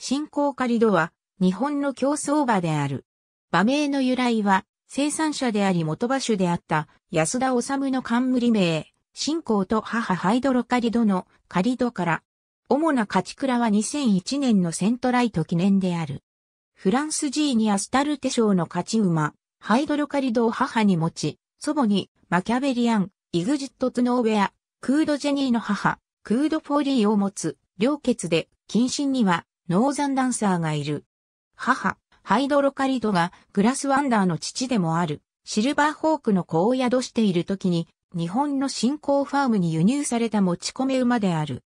新興カリドは日本の競争馬である。馬名の由来は生産者であり元馬主であった安田治の冠名、新興と母ハイドロカリドのカリドから。主な勝ち倉は2001年のセントライト記念である。フランスジーニアスタルテ賞の勝ち馬、ハイドロカリドを母に持ち、祖母にマキャベリアン、イグジットツノーウェア、クードジェニーの母、クードフォーリーを持つ、両決で、近親には、ノーザンダンサーがいる。母、ハイドロカリドがグラスワンダーの父でもある、シルバーホークの子を宿している時に、日本の新興ファームに輸入された持ち込め馬である。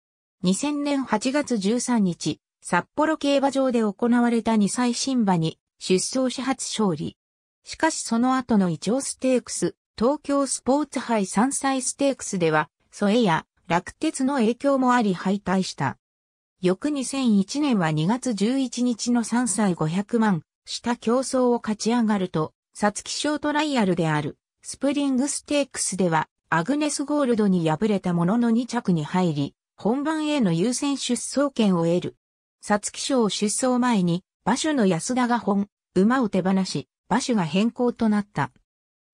2000年8月13日、札幌競馬場で行われた2歳新馬に出走し初勝利。しかしその後のイチョウステークス、東京スポーツ杯3歳ステークスでは、添えや落鉄の影響もあり敗退した。翌2001年は2月11日の3歳500万、下競争を勝ち上がると、サツキ賞トライアルである、スプリングステークスでは、アグネスゴールドに敗れたものの2着に入り、本番への優先出走権を得る。サツキ賞出走前に、馬主の安田が本、馬を手放し、馬主が変更となった。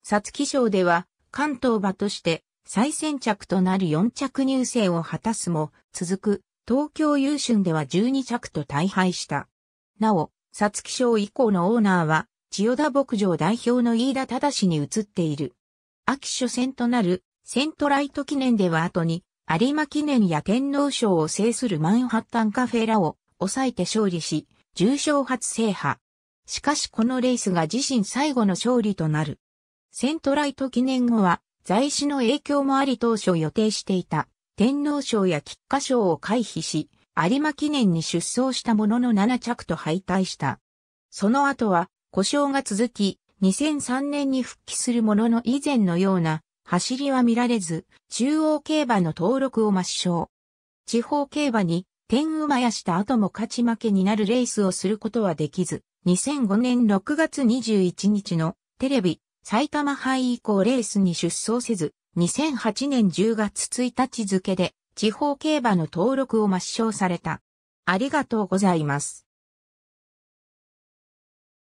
サツキ賞では、関東馬として、最先着となる4着入選を果たすも、続く東京優春では12着と大敗した。なお、サツキ賞以降のオーナーは、千代田牧場代表の飯田忠に移っている。秋初戦となる、セントライト記念では後に、有馬記念や天皇賞を制するマンハッタンカフェラを抑えて勝利し、重賞初制覇。しかしこのレースが自身最後の勝利となる。セントライト記念後は、在死の影響もあり当初予定していた。天皇賞や菊花賞を回避し、有馬記念に出走したものの7着と敗退した。その後は、故障が続き、2003年に復帰するものの以前のような走りは見られず、中央競馬の登録を抹消。地方競馬に天馬やした後も勝ち負けになるレースをすることはできず、2005年6月21日のテレビ埼玉杯以降レースに出走せず、2008年10月1日付で地方競馬の登録を抹消された。ありがとうございます。